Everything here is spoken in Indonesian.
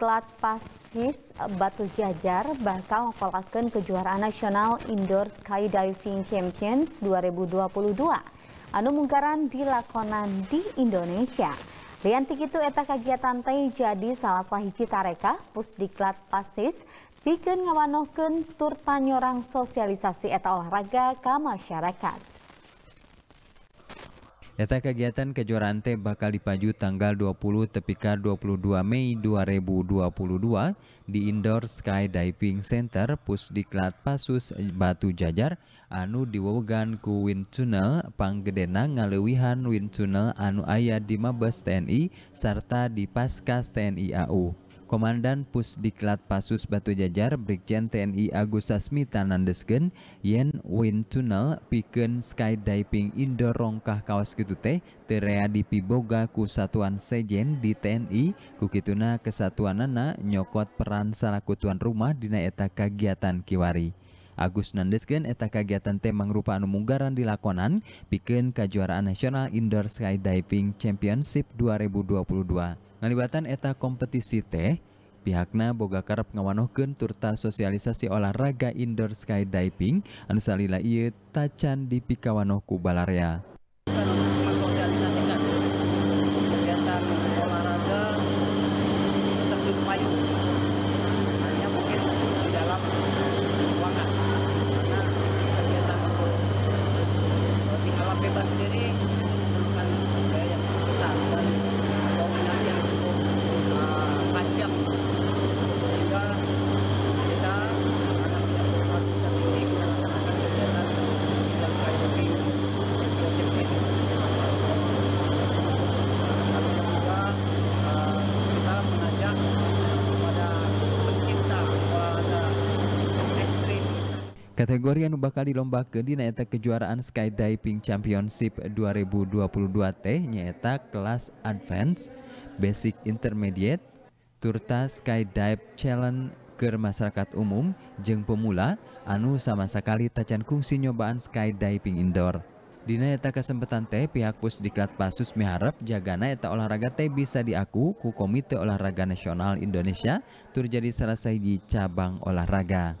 klat pasis Batu Jajar bakal melakukan kejuaraan nasional Indoor Skydiving Champions 2022. Anu mungkaran dilakonan di Indonesia. Liantik itu eta kegiatan teh jadi salah sahiji tareka pusdiklat pasis bikin ngawanohkeun tur panyorang sosialisasi eta olahraga ke masyarakat. Eta kegiatan kejuaraan teh bakal dipaju tanggal 20 tepika 22 Mei 2022 di Indoor Skydiving Center Pusdiklat Pasus Batu Jajar anu diwogan ku Wind Tunnel Panggedena ngalewihan Wind Tunnel anu ayat di Mabes TNI serta di Paskas TNI AU. Komandan Pusdiklat Pasus Batu Jajar Brigjen TNI Agus Sasmita Nandesgen Yen Wind Tunnel Piken Skydiving Indoor Rongkah Kawas Gitu Teh Terea di Piboga Kusatuan Sejen di TNI Kukituna Kesatuan Nana Nyokot Peran Salaku Tuan Rumah Dina Eta Kegiatan Kiwari Agus Nandesgen eta kegiatan teh mangrupa Anumunggaran dilakonan Piken Kejuaraan nasional indoor skydiving championship 2022 Ngalibatan eta kompetisi teh, pihakna boga karep ngawanohkeun turta sosialisasi olahraga indoor skydiving anu salila ieu tacan di pikawanoh ku balarea. Kategori yang bakal dilombakan di nyaeta kejuaraan Skydiving Championship 2022 teh nyaeta kelas Advance, Basic Intermediate, Turta Skydive Challenge ke masyarakat umum jeng pemula anu sama sekali tacan kungsi nyobaan skydiving indoor. Dina eta kesempatan teh pihak pusdiklat Pasus miharap jagana eta olahraga teh bisa diaku ku Komite Olahraga Nasional Indonesia terjadi selesai di cabang olahraga.